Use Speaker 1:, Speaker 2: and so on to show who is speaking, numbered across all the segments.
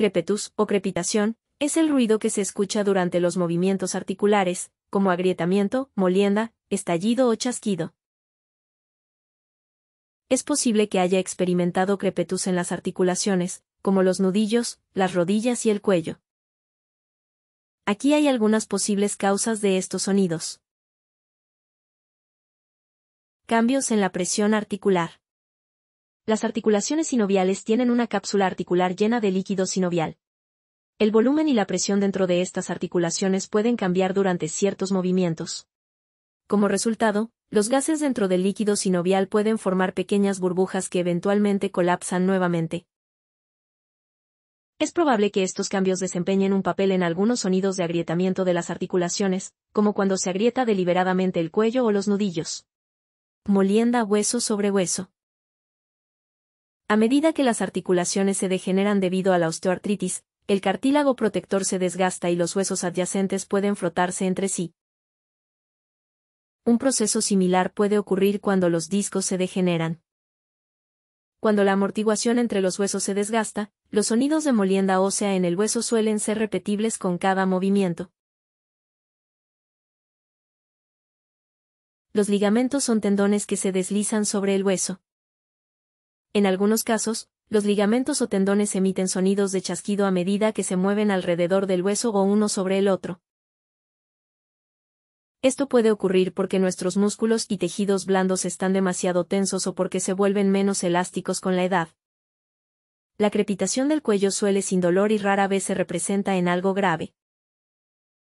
Speaker 1: crepetus o crepitación, es el ruido que se escucha durante los movimientos articulares, como agrietamiento, molienda, estallido o chasquido. Es posible que haya experimentado crepetus en las articulaciones, como los nudillos, las rodillas y el cuello. Aquí hay algunas posibles causas de estos sonidos. Cambios en la presión articular. Las articulaciones sinoviales tienen una cápsula articular llena de líquido sinovial. El volumen y la presión dentro de estas articulaciones pueden cambiar durante ciertos movimientos. Como resultado, los gases dentro del líquido sinovial pueden formar pequeñas burbujas que eventualmente colapsan nuevamente. Es probable que estos cambios desempeñen un papel en algunos sonidos de agrietamiento de las articulaciones, como cuando se agrieta deliberadamente el cuello o los nudillos. Molienda hueso sobre hueso. A medida que las articulaciones se degeneran debido a la osteoartritis, el cartílago protector se desgasta y los huesos adyacentes pueden frotarse entre sí. Un proceso similar puede ocurrir cuando los discos se degeneran. Cuando la amortiguación entre los huesos se desgasta, los sonidos de molienda ósea en el hueso suelen ser repetibles con cada movimiento. Los ligamentos son tendones que se deslizan sobre el hueso. En algunos casos, los ligamentos o tendones emiten sonidos de chasquido a medida que se mueven alrededor del hueso o uno sobre el otro. Esto puede ocurrir porque nuestros músculos y tejidos blandos están demasiado tensos o porque se vuelven menos elásticos con la edad. La crepitación del cuello suele sin dolor y rara vez se representa en algo grave.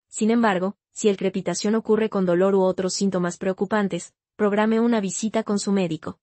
Speaker 1: Sin embargo, si el crepitación ocurre con dolor u otros síntomas preocupantes, programe una visita con su médico.